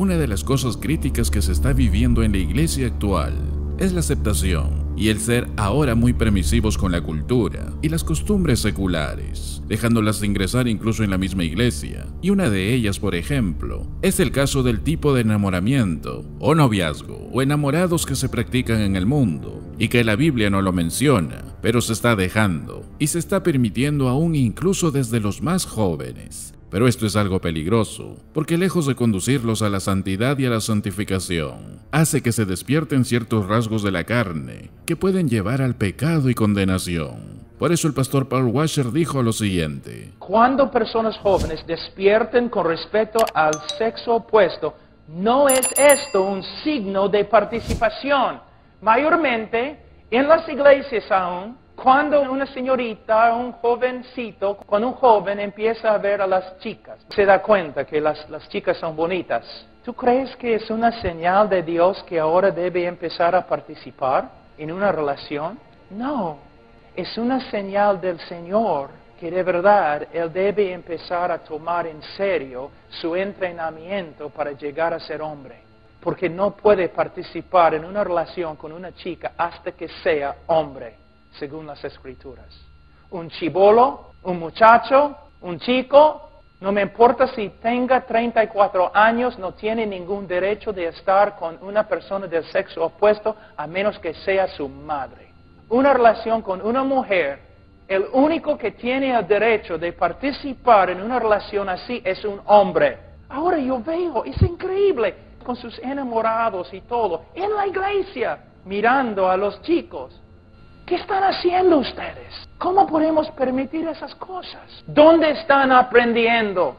Una de las cosas críticas que se está viviendo en la iglesia actual es la aceptación y el ser ahora muy permisivos con la cultura y las costumbres seculares, dejándolas ingresar incluso en la misma iglesia. Y una de ellas, por ejemplo, es el caso del tipo de enamoramiento o noviazgo o enamorados que se practican en el mundo y que la Biblia no lo menciona, pero se está dejando y se está permitiendo aún incluso desde los más jóvenes, pero esto es algo peligroso, porque lejos de conducirlos a la santidad y a la santificación, hace que se despierten ciertos rasgos de la carne que pueden llevar al pecado y condenación. Por eso el pastor Paul Washer dijo lo siguiente. Cuando personas jóvenes despierten con respecto al sexo opuesto, no es esto un signo de participación. Mayormente, en las iglesias aún, cuando una señorita, un jovencito, cuando un joven empieza a ver a las chicas, se da cuenta que las, las chicas son bonitas, ¿tú crees que es una señal de Dios que ahora debe empezar a participar en una relación? No, es una señal del Señor que de verdad Él debe empezar a tomar en serio su entrenamiento para llegar a ser hombre. Porque no puede participar en una relación con una chica hasta que sea hombre según las escrituras. Un chibolo, un muchacho, un chico, no me importa si tenga 34 años, no tiene ningún derecho de estar con una persona del sexo opuesto a menos que sea su madre. Una relación con una mujer, el único que tiene el derecho de participar en una relación así es un hombre. Ahora yo veo, es increíble, con sus enamorados y todo, en la iglesia, mirando a los chicos. ¿Qué están haciendo ustedes? ¿Cómo podemos permitir esas cosas? ¿Dónde están aprendiendo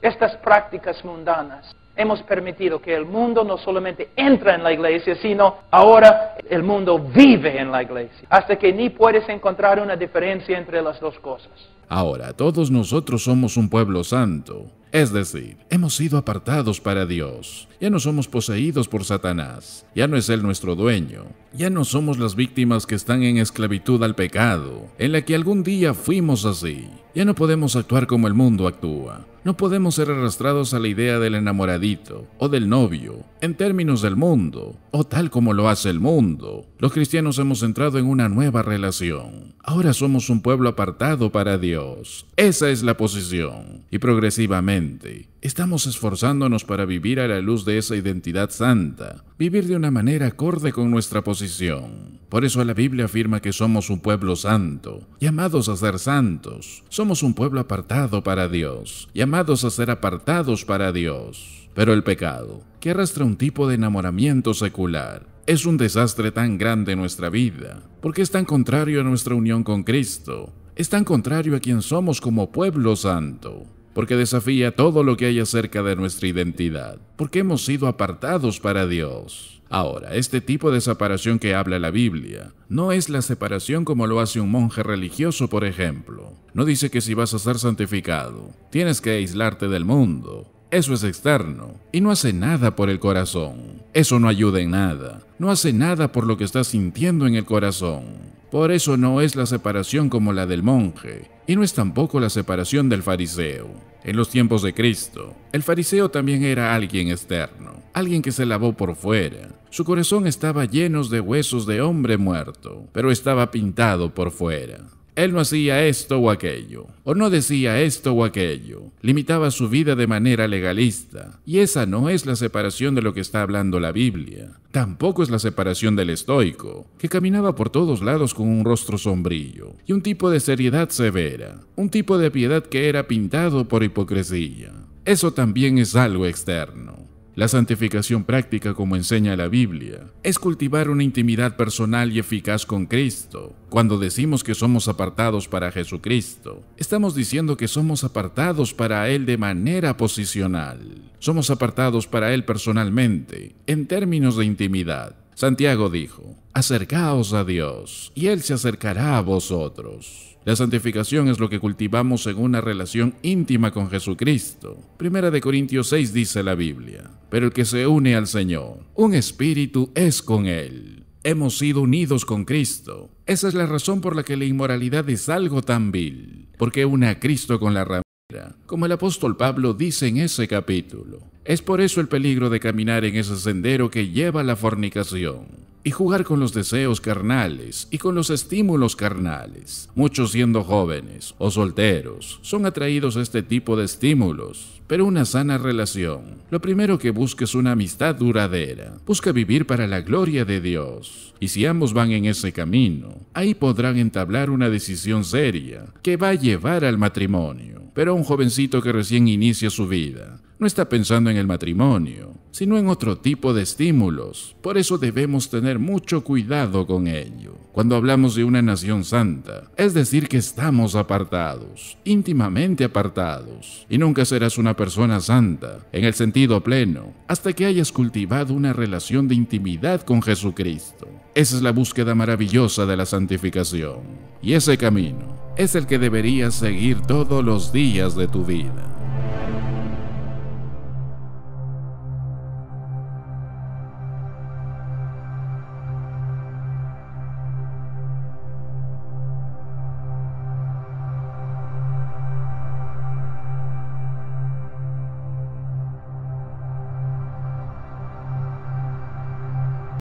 estas prácticas mundanas? Hemos permitido que el mundo no solamente entra en la iglesia, sino ahora el mundo vive en la iglesia, hasta que ni puedes encontrar una diferencia entre las dos cosas. Ahora todos nosotros somos un pueblo santo, es decir, hemos sido apartados para Dios, ya no somos poseídos por Satanás, ya no es Él nuestro dueño, ya no somos las víctimas que están en esclavitud al pecado, en la que algún día fuimos así, ya no podemos actuar como el mundo actúa, no podemos ser arrastrados a la idea del enamoradito o del novio, en términos del mundo, o tal como lo hace el mundo. Los cristianos hemos entrado en una nueva relación, ahora somos un pueblo apartado para Dios. Dios. Esa es la posición. Y progresivamente, estamos esforzándonos para vivir a la luz de esa identidad santa, vivir de una manera acorde con nuestra posición. Por eso la Biblia afirma que somos un pueblo santo, llamados a ser santos. Somos un pueblo apartado para Dios, llamados a ser apartados para Dios. Pero el pecado, que arrastra un tipo de enamoramiento secular, es un desastre tan grande en nuestra vida, porque es tan contrario a nuestra unión con Cristo, es tan contrario a quien somos como pueblo santo, porque desafía todo lo que hay acerca de nuestra identidad, porque hemos sido apartados para Dios. Ahora, este tipo de separación que habla la Biblia no es la separación como lo hace un monje religioso, por ejemplo. No dice que si vas a ser santificado, tienes que aislarte del mundo, eso es externo y no hace nada por el corazón. Eso no ayuda en nada, no hace nada por lo que está sintiendo en el corazón. Por eso no es la separación como la del monje, y no es tampoco la separación del fariseo. En los tiempos de Cristo, el fariseo también era alguien externo, alguien que se lavó por fuera. Su corazón estaba lleno de huesos de hombre muerto, pero estaba pintado por fuera. Él no hacía esto o aquello, o no decía esto o aquello. Limitaba su vida de manera legalista. Y esa no es la separación de lo que está hablando la Biblia. Tampoco es la separación del estoico, que caminaba por todos lados con un rostro sombrío y un tipo de seriedad severa, un tipo de piedad que era pintado por hipocresía. Eso también es algo externo. La santificación práctica, como enseña la Biblia, es cultivar una intimidad personal y eficaz con Cristo. Cuando decimos que somos apartados para Jesucristo, estamos diciendo que somos apartados para Él de manera posicional. Somos apartados para Él personalmente, en términos de intimidad. Santiago dijo, acercaos a Dios, y Él se acercará a vosotros. La santificación es lo que cultivamos en una relación íntima con Jesucristo. Primera de Corintios 6 dice la Biblia, pero el que se une al Señor, un espíritu es con él. Hemos sido unidos con Cristo. Esa es la razón por la que la inmoralidad es algo tan vil, porque une a Cristo con la ramera, como el apóstol Pablo dice en ese capítulo. Es por eso el peligro de caminar en ese sendero que lleva a la fornicación y jugar con los deseos carnales y con los estímulos carnales. Muchos siendo jóvenes o solteros son atraídos a este tipo de estímulos pero una sana relación. Lo primero que busca es una amistad duradera. Busca vivir para la gloria de Dios. Y si ambos van en ese camino, ahí podrán entablar una decisión seria que va a llevar al matrimonio. Pero un jovencito que recién inicia su vida, no está pensando en el matrimonio, sino en otro tipo de estímulos. Por eso debemos tener mucho cuidado con ello cuando hablamos de una nación santa. Es decir, que estamos apartados, íntimamente apartados, y nunca serás una persona santa, en el sentido pleno, hasta que hayas cultivado una relación de intimidad con Jesucristo. Esa es la búsqueda maravillosa de la santificación, y ese camino es el que deberías seguir todos los días de tu vida.